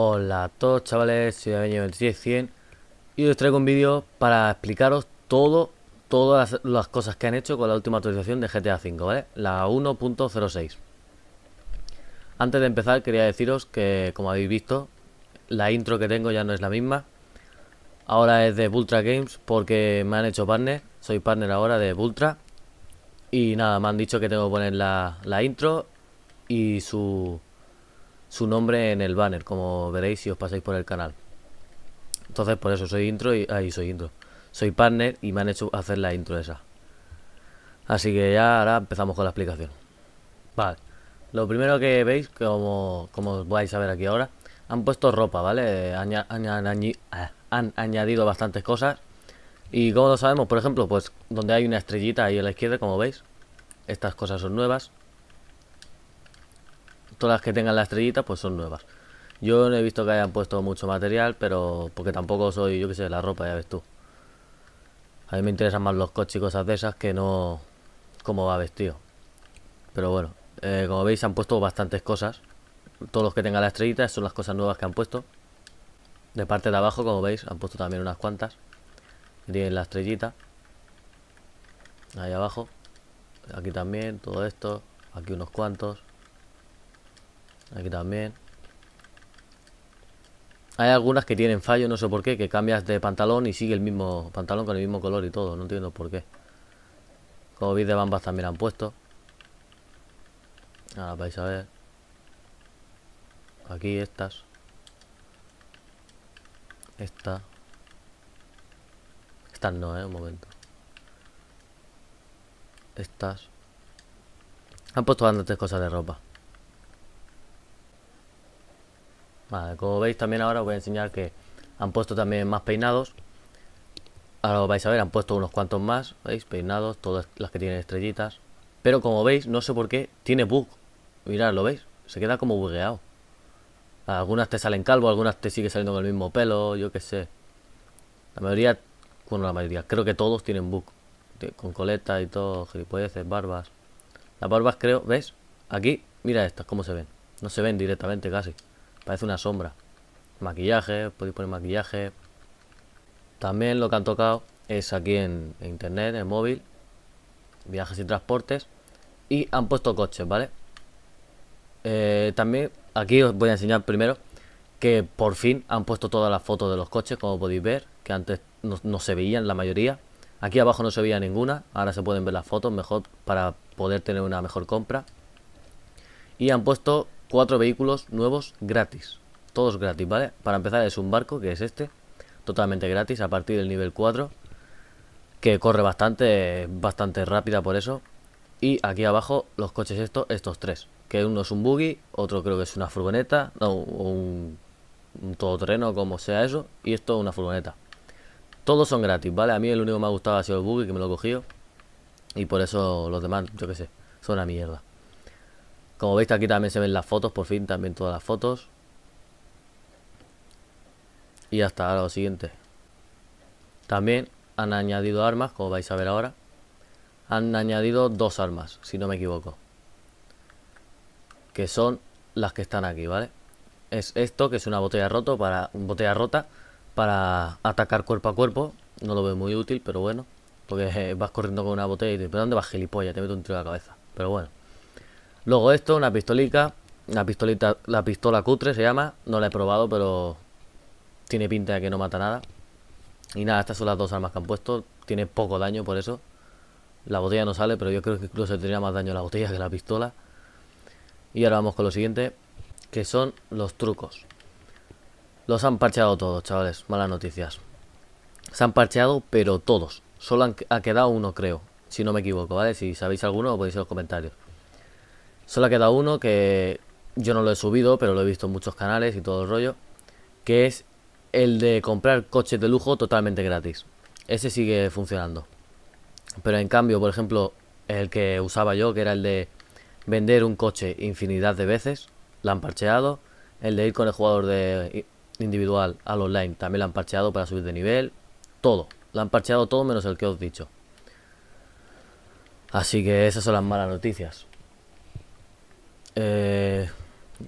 Hola a todos chavales, soy Aveño 10100 y os traigo un vídeo para explicaros todo, todas las, cosas que han hecho con la última actualización de GTA V, La 1.06 Antes de empezar quería deciros que, como habéis visto, la intro que tengo ya no es la misma Ahora es de Vultra Games porque me han hecho partner, soy partner ahora de Vultra Y nada, me han dicho que tengo que poner la intro y su su nombre en el banner, como veréis si os pasáis por el canal. Entonces por eso soy intro y ahí soy intro. Soy partner y me han hecho hacer la intro esa. Así que ya ahora empezamos con la explicación. Vale. Lo primero que veis, como, como vais a ver aquí ahora, han puesto ropa, ¿vale? Eh, han añadido bastantes cosas. Y como lo sabemos, por ejemplo, pues donde hay una estrellita ahí a la izquierda, como veis, estas cosas son nuevas todas las que tengan la estrellita pues son nuevas. Yo no he visto que hayan puesto mucho material, pero porque tampoco soy, yo que sé, la ropa, ya ves tú. A mí me interesan más los coches y cosas de esas que no cómo va vestido. Pero bueno, eh, como veis han puesto bastantes cosas. Todos los que tengan la estrellita son las cosas nuevas que han puesto. De parte de abajo, como veis, han puesto también unas cuantas. Tienen la estrellita. Ahí abajo. Aquí también, todo esto. Aquí unos cuantos. Aquí también. Hay algunas que tienen fallo, no sé por qué, que cambias de pantalón y sigue el mismo pantalón con el mismo color y todo. No entiendo por qué. Como veis de bambas también han puesto. Ahora vais a ver. Aquí estas. Esta. Estas no, eh, un momento. Estas. Han puesto bastantes cosas de ropa. como veis también ahora os voy a enseñar que han puesto también más peinados. Ahora vais a ver, han puesto unos cuantos más, ¿veis? Peinados, todas las que tienen estrellitas. Pero como veis, no sé por qué, tiene bug. Mirad, ¿lo veis? Se queda como bugueado. Algunas te salen calvo, algunas te sigue saliendo con el mismo pelo, yo qué sé. La mayoría, bueno, la mayoría, creo que todos tienen bug. Con coleta y todo, gilipolleces, barbas. Las barbas creo, veis, Aquí, mira estas, cómo se ven. No se ven directamente casi. Parece una sombra. Maquillaje, podéis poner maquillaje. También lo que han tocado es aquí en, internet, en móvil. Viajes y transportes. Y han puesto coches, ¿vale? Eh, también aquí os voy a enseñar primero que por fin han puesto todas las fotos de los coches, como podéis ver, que antes no, se veían la mayoría. Aquí abajo no se veía ninguna, ahora se pueden ver las fotos mejor para poder tener una mejor compra. Y han puesto cuatro vehículos nuevos gratis. Todos gratis, ¿vale? Para empezar es un barco, que es este, totalmente gratis a partir del nivel 4, que corre bastante, bastante rápida por eso. Y aquí abajo los coches estos, estos tres, que uno es un buggy, otro creo que es una furgoneta, no, un, todoterreno, como sea eso, y esto es una furgoneta. Todos son gratis, ¿vale? A mí el único que me ha gustado ha sido el buggy, que me lo he cogido, y por eso los demás, yo qué sé, son una mierda. Como veis aquí también se ven las fotos, por fin también todas las fotos. Y hasta ahora lo siguiente. También han añadido armas, como vais a ver ahora. Han añadido dos armas, si no me equivoco. Que son las que están aquí, ¿vale? Es esto, que es una botella rota para, botella rota para atacar cuerpo a cuerpo. No lo veo muy útil, pero bueno. Porque vas corriendo con una botella y te ¿pero dónde vas, gilipollas? Te meto un tiro a la cabeza. Pero bueno. Luego esto, una pistolita, la pistola cutre se llama. No la he probado, pero tiene pinta de que no mata nada. Y nada, estas son las dos armas que han puesto. Tiene poco daño por eso. La botella no sale, pero yo creo que incluso tendría más daño la botella que la pistola. Y ahora vamos con lo siguiente, que son los trucos. Los han parcheado todos, chavales. Malas noticias. Se han parcheado, pero todos. Solo ha quedado uno, creo. Si no me equivoco, ¿vale? Si sabéis alguno, lo podéis en los comentarios. Solo queda uno que yo no lo he subido, pero lo he visto en muchos canales y todo el rollo, que es el de comprar coches de lujo totalmente gratis. Ese sigue funcionando. Pero en cambio, por ejemplo, el que usaba yo, que era el de vender un coche infinidad de veces, la han parcheado. El de ir con el jugador de individual al online también la han parcheado para subir de nivel. Todo. La han parcheado todo menos el que os he dicho. Así que esas son las malas noticias. Eh,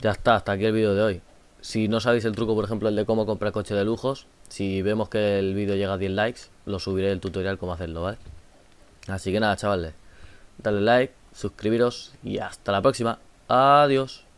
ya está, hasta aquí el vídeo de hoy. Si no sabéis el truco, por ejemplo, el de cómo comprar coche de lujos, si vemos que el vídeo llega a 10 likes, lo subiré el tutorial cómo hacerlo, ¿vale? Así que nada, chavales, dale like, suscribiros y hasta la próxima. Adiós.